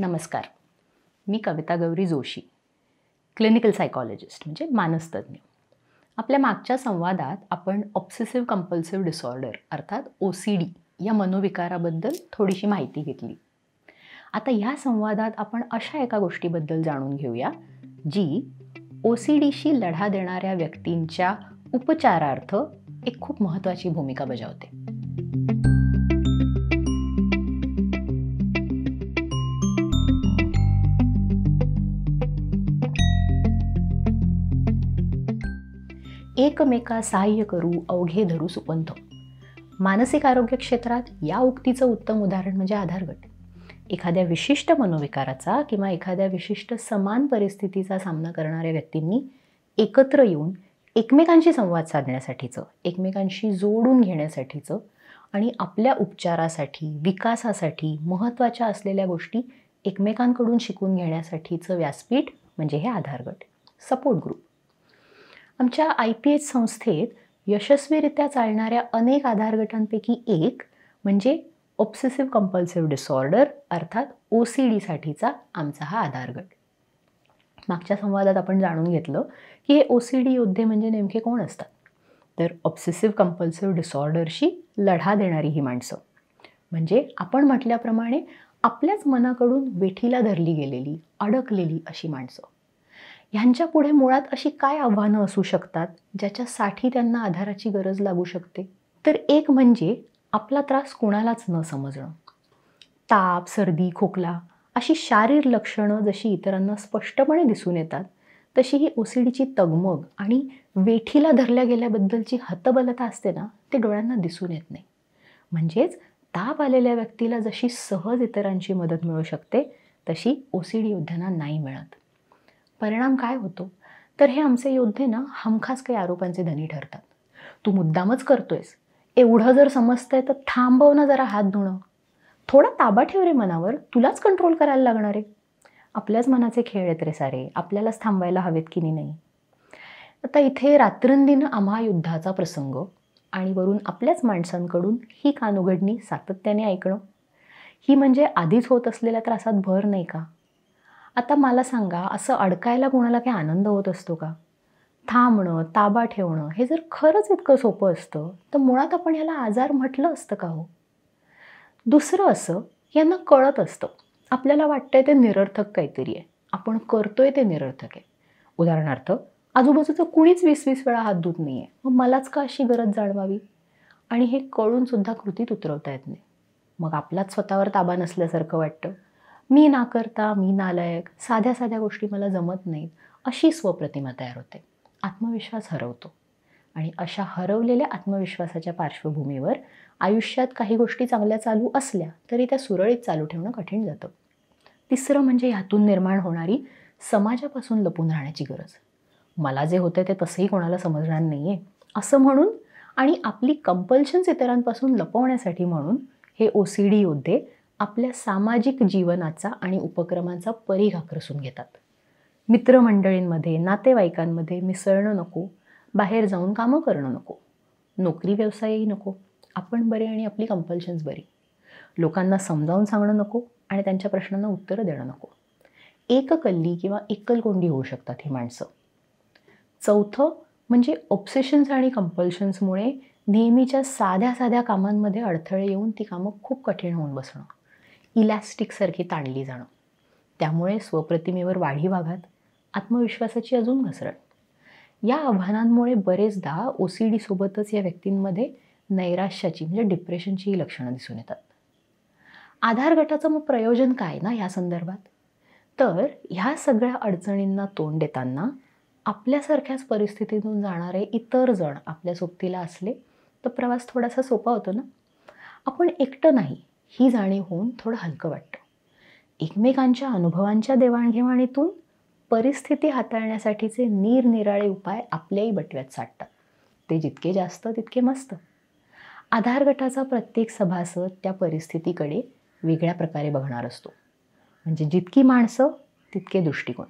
नमस्कार मी Kavita Gauri Joshi clinical psychologist म्हणजे मानसतज्ञ आपल्या मागच्या संवादात आपण ऑब्सेसिव्ह कंपल्सिव्ह डिसऑर्डर अर्थात ओ सी डी या मनोविकाराबद्दल थोडीशी माहिती घेतली आता ह्या संवादात आपण अशा एका गोष्टीबद्दल जाणून घेऊया जी ओ सी डीशी लढा देणाऱ्या व्यक्तींच्या उपचारार्थ एक खूप महत्त्वाची भूमिका बजावते एकमेका सहाय्य करू अवघे धरू सुपंथ मानसिक आरोग्य क्षेत्रात या उक्तीचं उत्तम उदाहरण म्हणजे आधार गट एखाद्या विशिष्ट मनोविकाराचा किंवा एखाद्या विशिष्ट समान परिस्थितीचा सामना करणाऱ्या व्यक्तींनी एकत्र येऊन एकमेकांशी संवाद साधण्यासाठीचं एकमेकांशी जोडून घेण्यासाठीचं आणि आपल्या उपचारासाठी विकासासाठी महत्त्वाच्या असलेल्या गोष्टी एकमेकांकडून शिकून घेण्यासाठीचं व्यासपीठ म्हणजे हे आधार गट सपोर्ट ग्रुप आमच्या आय पी एच संस्थेत यशस्वीरित्या चालणाऱ्या अनेक आधार गटांपैकी एक म्हणजे ऑब्सेसिव्ह कंपल्सिव्ह डिसऑर्डर अर्थात ओ सी डीसाठीचा आमचा हा आधार गट मागच्या संवादात आपण जाणून घेतलं की हे ओ सी डी योद्धे म्हणजे नेमके कोण असतात तर ऑब्सेसिव्ह कंपल्सिव्ह डिसऑर्डरशी लढा देणारी ही माणसं म्हणजे आपण म्हटल्याप्रमाणे आपल्याच मनाकडून वेठीला धरली गेलेली अडकलेली अशी माणसं ह्यांच्यापुढे मुळात अशी काय आव्हानं असू शकतात ज्याच्यासाठी त्यांना आधाराची गरज लागू शकते तर एक म्हणजे आपला त्रास कोणालाच न समजणं ताप सर्दी खोकला अशी शारीर लक्षणं जशी इतरांना स्पष्टपणे दिसून येतात तशी ही ओसीडीची तगमग आणि वेठीला धरल्या गेल्याबद्दलची हतबलता असते ना ते डोळ्यांना दिसून येत नाही म्हणजेच ताप आलेल्या व्यक्तीला जशी सहज इतरांची मदत मिळू शकते तशी ओसीडी युद्धांना नाही मिळत परिणाम काय होतो तर हे आमचे योद्धे ना हमखास काही आरोपांचे धनी ठरतात तू मुद्दामच करतोयस एवढं जर समजतंय तर थांबव ना जरा हात धुणं थोडा ताबा ठेव रे मनावर तुलाच कंट्रोल करायला लागणार आहे आपल्याच मनाचे खेळ आहेत रे सारे आपल्यालाच थांबायला हवेत की नाही आता इथे रात्रंदिन आम्हा युद्धाचा प्रसंग आणि वरून आपल्याच माणसांकडून ही कानउघडणी सातत्याने ऐकणं ही म्हणजे आधीच होत असलेल्या त्रासात भर नाही का आता मला सांगा असं अडकायला कोणाला काही आनंद होत असतो का थांबणं ताबा ठेवणं हे जर खरंच इतकं सोपं असतं तर मुळात आपण ह्याला आजार म्हटलं असतं का हो दुसरं असं यांना कळत असतं आपल्याला वाटतंय ते निरर्थक काहीतरी आहे आपण करतोय ते निरर्थक आहे उदाहरणार्थ आजूबाजूचं कुणीच वीस वीस वेळा हात धुत नाही आहे मग मलाच का अशी गरज जाणवावी आणि हे कळूनसुद्धा कृतीत उतरवता येत नाही मग आपलाच स्वतःवर ताबा नसल्यासारखं वाटतं मी ना करता मी नालायक साध्या साध्या गोष्टी मला जमत नाहीत अशी स्वप्रतिमा तयार होते आत्मविश्वास हरवतो आणि अशा हरवलेल्या आत्मविश्वासाच्या पार्श्वभूमीवर आयुष्यात काही गोष्टी चांगल्या चालू असल्या तरी त्या सुरळीत चालू ठेवणं कठीण जातं तिसरं म्हणजे ह्यातून निर्माण होणारी समाजापासून लपून राहण्याची गरज मला जे होतं ते तसंही कोणाला समजणार नाही आहे असं म्हणून आणि आपली कंपल्शन्स इतरांपासून लपवण्यासाठी म्हणून हे ओ सी डी योद्धे आपल्या सामाजिक जीवनाचा आणि उपक्रमांचा परीघा रसून घेतात मित्रमंडळींमध्ये नातेवाईकांमध्ये मिसळणं नको बाहेर जाऊन कामं करणं नको नोकरी व्यवसायही नको आपण बरे आणि आपली कंपल्शन्स बरी लोकांना समजावून सांगणं नको आणि त्यांच्या प्रश्नांना उत्तरं देणं नको एककल्ली किंवा एकलकोंडी होऊ शकतात ही माणसं चौथं म्हणजे ऑब्सेशन्स आणि कंपल्शन्समुळे नेहमीच्या साध्या साध्या कामांमध्ये अडथळे येऊन ती कामं खूप कठीण होऊन बसणं इलॅस्टिकसारखी ताणली जाणं त्यामुळे स्वप्रतिमेवर वाढी वाघात आत्मविश्वासाची अजून घसरण या आव्हानांमुळे बरेचदा ओ सी डीसोबतच या व्यक्तींमध्ये नैराश्याची म्हणजे डिप्रेशनचीही लक्षणं दिसून येतात आधार गटाचं मग प्रयोजन काय ना या संदर्भात तर ह्या सगळ्या अडचणींना तोंड देताना आपल्यासारख्याच परिस्थितीतून जाणारे इतर जण आपल्या सोबतीला असले तर प्रवास थोडासा सोपा होतो ना आपण एकटं नाही ही जाणीव होऊन थोडं हलकं वाटतं एकमेकांच्या अनुभवांच्या देवाणघेवाणीतून परिस्थिती हाताळण्यासाठीचे निरनिराळे उपाय आपल्याही बटव्यात साठतात ते जितके जास्त तितके मस्त आधार गटाचा प्रत्येक सभासद त्या परिस्थितीकडे वेगळ्या प्रकारे बघणार असतो म्हणजे जितकी माणसं तितके दृष्टिकोन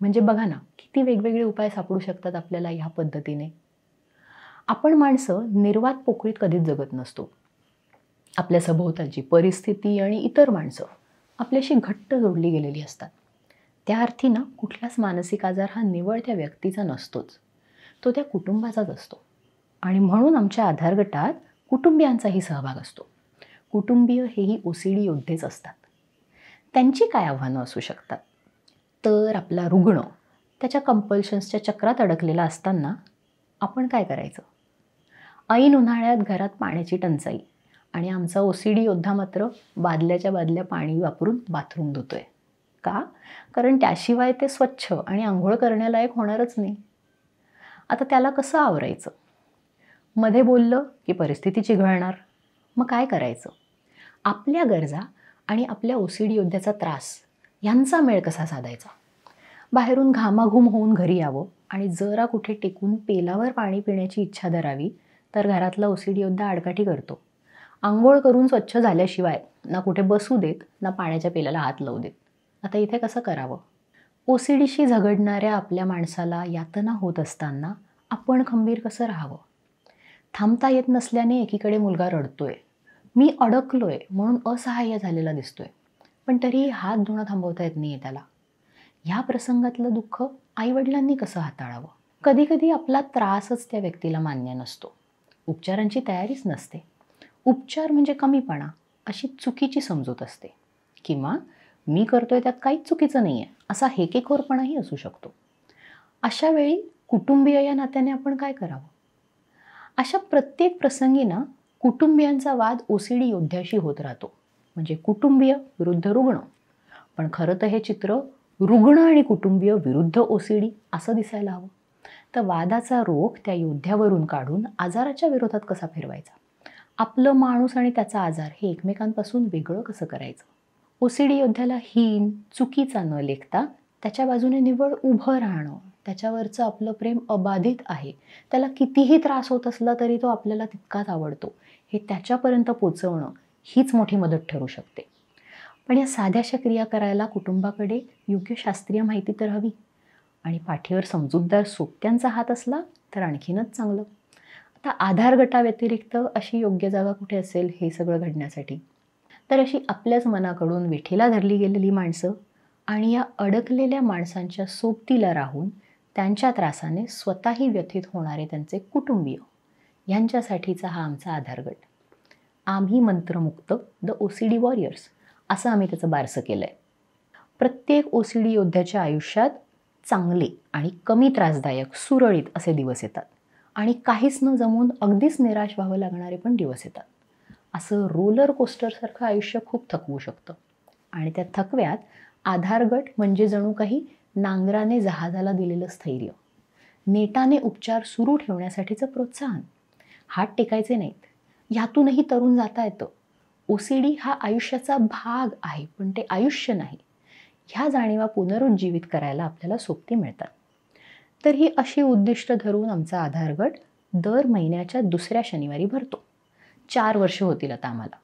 म्हणजे बघा ना किती वेगवेगळे उपाय सापडू शकतात आपल्याला ह्या पद्धतीने आपण माणसं निर्वात पोकळीत कधीच जगत नसतो आपल्या सभोवतालची परिस्थिती आणि इतर माणसं आपल्याशी घट्ट जोडली गेलेली असतात त्या अर्थी ना कुठलाच मानसिक आजार हा निवळ त्या व्यक्तीचा नसतोच तो त्या कुटुंबाचाच असतो आणि म्हणून आमच्या आधार गटात कुटुंबियांचाही सहभाग असतो कुटुंबीय हेही ओ सी डी योद्धेच असतात त्यांची काय आव्हानं असू शकतात तर आपला रुग्ण त्याच्या कंपल्शन्सच्या चक्रात अडकलेला असताना आपण काय करायचं ऐन उन्हाळ्यात घरात पाण्याची टंचाई आणि आमचा ओ सी डी योद्धा मात्र बादल्याच्या बादल्या पाणी वापरून बाथरूम धुतोय का कारण त्याशिवाय ते स्वच्छ आणि आंघोळ करण्यालायक होणारच नाही आता त्याला कसं आवरायचं मध्ये बोललं की परिस्थिती चिघळणार मग काय करायचं आपल्या गरजा आणि आपल्या ओ सी योद्ध्याचा त्रास यांचा मेळ कसा साधायचा बाहेरून घामाघूम होऊन घरी यावं आणि जरा कुठे टेकून पेलावर पाणी पिण्याची इच्छा धरावी तर घरातला ओ सी डी योद्धा आडकाठी करतो आंघोळ करून स्वच्छ झाल्याशिवाय ना कुठे बसू देत ना पाण्याच्या पेल्याला हात लावू देत आता इथे कसं करावं ओसीडीशी झगडणाऱ्या आपल्या माणसाला यातना होत असताना आपण खंबीर कसं राहावं थांबता येत नसल्याने एकीकडे मुलगा रडतोय मी अडकलोय म्हणून असहाय्य झालेला दिसतोय पण तरीही हात धुणं थांबवता येत नाही त्याला ह्या प्रसंगातलं दुःख आईवडिलांनी कसं हाताळावं कधीकधी आपला त्रासच त्या व्यक्तीला मान्य नसतो उपचारांची तयारीच नसते उपचार म्हणजे कमीपणा अशी चुकीची समजूत असते किंवा मी करतोय त्यात काहीच चुकीचं नाही आहे असा हेकेखोरपणाही असू शकतो अशा वेळी कुटुंबीय या नात्याने आपण काय करावं अशा प्रत्येक प्रसंगी ना कुटुंबियांचा वाद ओसीडी योद्ध्याशी होत राहतो म्हणजे कुटुंबीय विरुद्ध रुग्ण पण खरं तर हे चित्र रुग्ण आणि कुटुंबीय विरुद्ध ओसीडी असं दिसायला हवं तर वादाचा रोख त्या योद्ध्यावरून काढून आजाराच्या विरोधात कसा फिरवायचा आपलं माणूस आणि त्याचा आजार हे एकमेकांपासून वेगळं कसं करायचं ओ सी डी योद्ध्याला हीन चुकीचा न लेखता त्याच्या बाजूने निवड उभं राहणं त्याच्यावरचं आपलं प्रेम अबाधित आहे त्याला कितीही त्रास होत असला तरी तो आपल्याला तितकाच आवडतो हे त्याच्यापर्यंत पोचवणं हीच मोठी मदत ठरू शकते पण या साध्याशा क्रिया करायला कुटुंबाकडे योग्य शास्त्रीय माहिती तर हवी आणि पाठीवर समजूतदार सोबत्यांचा हात असला तर आणखीनच चांगलं तर आधार गटाव्यतिरिक्त अशी योग्य जागा कुठे असेल हे सगळं घडण्यासाठी तर अशी आपल्याच मनाकडून विठीला धरली गेलेली माणसं आणि या अडकलेल्या माणसांच्या सोबतीला राहून त्यांच्या त्रासाने स्वतःही व्यथित होणारे त्यांचे कुटुंबीय यांच्यासाठीचा हा आमचा आधार गट आम्ही Mantramukt the O C D warriors असं आम्ही त्याचं बारसं केलं आहे प्रत्येक ओ सी डी योद्ध्याच्या आयुष्यात चांगले आणि कमी त्रासदायक सुरळीत असे दिवस येतात आणि काहीच न जमून अगदीच निराश व्हावं लागणारे पण दिवस येतात असं रोलर कोस्टरसारखं आयुष्य खूप थकवू शकतं आणि त्या थकव्यात आधारगट म्हणजे जणू काही नांगराने जहाजाला दिलेलं स्थैर्य नेटाने उपचार सुरू ठेवण्यासाठीचं प्रोत्साहन हात टेकायचे नाहीत ह्यातूनही तरुण जाता येतं ओ सी डी हा आयुष्याचा भाग आहे पण ते आयुष्य नाही ह्या जाणीवा पुनरुज्जीवित करायला आपल्याला सोबती मिळतात तर ही अशी उद्दिष्ट धरून आमचा आधार गट दर महिन्याच्या दुसऱ्या शनिवारी भरतो चार वर्ष होतील आता आम्हाला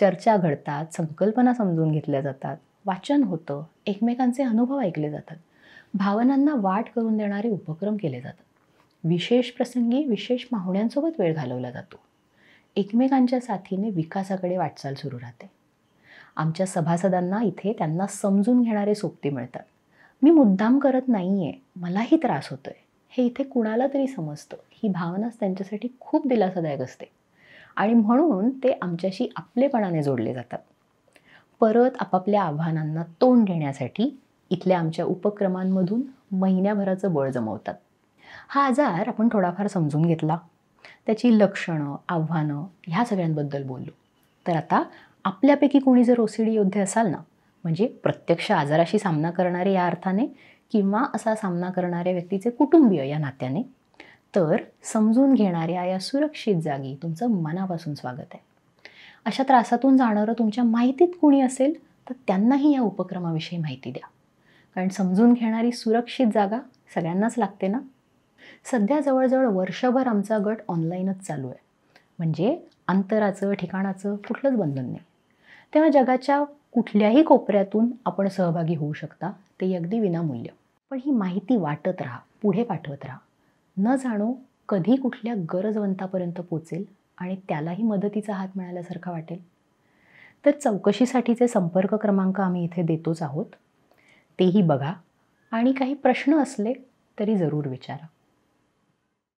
चर्चा घडतात संकल्पना समजून घेतल्या जातात वाचन होतं एकमेकांचे अनुभव ऐकले जातात भावनांना वाट करून देणारे उपक्रम केले जातात विशेष प्रसंगी विशेष पाहुण्यांसोबत वेळ घालवला जातो एकमेकांच्या साथीने विकासाकडे वाटचाल सुरू राहते आमच्या सभासदांना इथे त्यांना समजून घेणारे सोबती मिळतात मी मुद्दाम करत नाही आहे मलाही त्रास होतो आहे हे इथे कुणाला तरी समजतं ही भावनाच त्यांच्यासाठी खूप दिलासादायक असते आणि म्हणून ते आमच्याशी आपलेपणाने जोडले जातात परत आपापल्या आव्हानांना तोंड देण्यासाठी इथल्या आमच्या उपक्रमांमधून महिन्याभराचं बळ जमवतात हा आजार आपण थोडाफार समजून घेतला त्याची लक्षणं आव्हानं ह्या सगळ्यांबद्दल बोललो तर आता आपल्यापैकी कोणी जर ओसिडी योद्धे असाल ना म्हणजे प्रत्यक्ष आजाराशी सामना करणारे या अर्थाने किंवा असा सामना करणाऱ्या व्यक्तीचे कुटुंबीय या नात्याने तर समजून घेणाऱ्या या सुरक्षित जागी तुमचं मनापासून स्वागत आहे अशा त्रासातून जाणारं तुमच्या माहितीत कुणी असेल तर त्यांनाही या उपक्रमाविषयी माहिती द्या कारण समजून घेणारी सुरक्षित जागा सगळ्यांनाच लागते ना सध्या जवळजवळ वर्षभर आमचा गट ऑनलाईनच चालू आहे म्हणजे अंतराचं ठिकाणाचं कुठलंच बंधन नाही तेव्हा जगाच्या कुठल्याही कोपऱ्यातून आपण सहभागी होऊ शकता ते अगदी विनामूल्य पण ही माहिती वाटत राहा पुढे पाठवत राहा न जाणो कधी कुठल्या गरजवंतापर्यंत पोचेल आणि त्यालाही मदतीचा हात मिळाल्यासारखा वाटेल तर चौकशीसाठीचे संपर्क क्रमांक आम्ही इथे देतोच आहोत तेही बघा आणि काही प्रश्न असले तरी जरूर विचारा